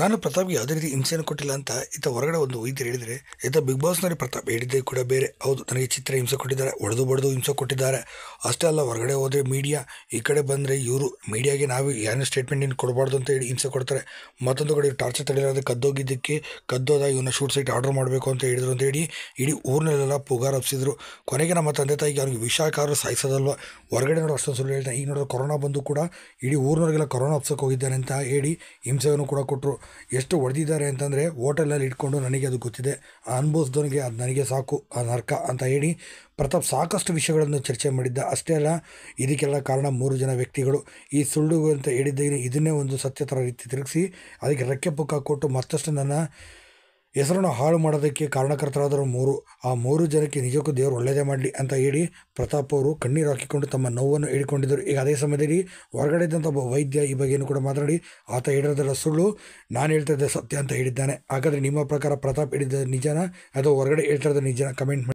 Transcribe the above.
ನಾನು ಪ್ರತಾಪ್ಗೆ ಯಾವುದೇ ರೀತಿ ಹಿಂಸೆಯನ್ನು ಕೊಟ್ಟಿಲ್ಲ ಅಂತ ಈತ ಹೊರಗಡೆ ಒಂದು ವೈದ್ಯರು ಹೇಳಿದರೆ ಈತ ಬಿಗ್ ಬಾಸ್ನಲ್ಲಿ ಪ್ರತಾಪ್ ಹೇಳಿದ್ದೆ ಕೂಡ ಬೇರೆ ಹೌದು ನನಗೆ ಚಿತ್ರ ಹಿಂಸೆ ಕೊಟ್ಟಿದ್ದಾರೆ ಒಡೆದು ಬಡ್ದು ಹಿಂಸೆ ಕೊಟ್ಟಿದ್ದಾರೆ ಅಷ್ಟೇ ಅಲ್ಲ ಹೊರಗಡೆ ಹೋದರೆ ಮೀಡಿಯಾ ಈ ಕಡೆ ಬಂದರೆ ಇವರು ಮೀಡಿಯಾಗೆ ನಾವು ಯಾರೇ ಸ್ಟೇಟ್ಮೆಂಟ್ ಏನು ಕೊಡಬಾರ್ದು ಅಂತ ಹೇಳಿ ಹಿಂಸೆ ಕೊಡ್ತಾರೆ ಮತ್ತೊಂದು ಕಡೆ ಟಾರ್ಚರ್ ತಡೆಯೋದು ಕದ್ದೋಗಿದ್ದಕ್ಕೆ ಕದ್ದೋದ ಇವನ್ನ ಶೂಟ್ ಸೈಟ್ ಆರ್ಡರ್ ಮಾಡಬೇಕು ಅಂತ ಹೇಳಿದ್ರು ಅಂತ ಹೇಳಿ ಇಡೀ ಊರಿನಲ್ಲೆಲ್ಲ ಪುಗಾರ ಹಬ್ಸಿದ್ರು ಕೊನೆಗೆ ನಮ್ಮ ತಂದೆ ತಾಯಿಗೆ ಅವ್ರಿಗೆ ವಿಷಾಕಾರ ಸಾಯಿಸೋದಲ್ವ ಹೊರಗಡೆ ನೋಡೋ ಅಷ್ಟೊಂದು ಸುಳ್ಳು ಹೇಳ್ತಾನೆ ಈಗ ನೋಡಿದ್ರೆ ಕೊರೋನಾ ಬಂದು ಕೂಡ ಇಡೀ ಊರಿನವ್ರಿಗೆಲ್ಲ ಕೊರೋನಾ ಒಪ್ಸೋಕೆ ಹೋಗಿದ್ದಾನೆ ಅಂತ ಹೇಳಿ ಹಿಂಸೆಯನ್ನು ಕೂಡ ಕೊಟ್ಟರು ಎಷ್ಟು ಹೊಡೆದಿದ್ದಾರೆ ಅಂತಂದರೆ ಹೋಟೆಲಲ್ಲಿ ಇಟ್ಕೊಂಡು ನನಗೆ ಅದು ಗೊತ್ತಿದೆ ಅನುಭವಿಸ್ದವನಿಗೆ ಅದು ನನಗೆ ಸಾಕು ಆ ನರ್ಕ ಅಂತ ಹೇಳಿ ಪ್ರತಾಪ್ ಸಾಕಷ್ಟು ವಿಷಯಗಳನ್ನು ಚರ್ಚೆ ಮಾಡಿದ್ದ ಅಷ್ಟೇ ಅಲ್ಲ ಇದಕ್ಕೆಲ್ಲ ಕಾರಣ ಮೂರು ಜನ ವ್ಯಕ್ತಿಗಳು ಈ ಸುಳ್ಳು ಅಂತ ಹೇಳಿದ್ದೇನೆ ಇದನ್ನೇ ಒಂದು ಸತ್ಯ ಥರ ರೀತಿ ತಿರುಗಿಸಿ ಅದಕ್ಕೆ ರೆಕ್ಕೆ ಪುಕ್ಕ ಕೊಟ್ಟು ಮತ್ತಷ್ಟು ನನ್ನ ಹೆಸರನ್ನು ಹಾಳು ಮಾಡೋದಕ್ಕೆ ಕಾರಣಕರ್ತರಾದರು ಮೂರು ಆ ಮೂರು ಜನಕ್ಕೆ ನಿಜಕ್ಕೂ ದೇವರು ಒಳ್ಳೆಯದೇ ಮಾಡಲಿ ಅಂತ ಹೇಳಿ ಪ್ರತಾಪ್ ಅವರು ಕಣ್ಣೀರು ಹಾಕಿಕೊಂಡು ತಮ್ಮ ನೋವನ್ನು ಹೇಳಿಕೊಂಡಿದ್ದರು ಈಗ ಅದೇ ಸಮಯದಲ್ಲಿ ಹೊರಗಡೆ ಇದ್ದಂಥ ಒಬ್ಬ ವೈದ್ಯ ಈ ಬಗ್ಗೆಯೂ ಕೂಡ ಮಾತನಾಡಿ ಆತ ಹೇಳಿರೋದರ ಸುಳ್ಳು ನಾನು ಹೇಳ್ತಾ ಇದ್ದೆ ಸತ್ಯ ಅಂತ ಹೇಳಿದ್ದಾನೆ ಹಾಗಾದರೆ ನಿಮ್ಮ ಪ್ರಕಾರ ಪ್ರತಾಪ್ ಹೇಳಿದ್ದ ನಿಜನ ಅಥವಾ ಹೊರಗಡೆ ಹೇಳ್ತಾ ಇರೋದು ನಿಜನ ಕಮೆಂಟ್ ಮಾಡಿ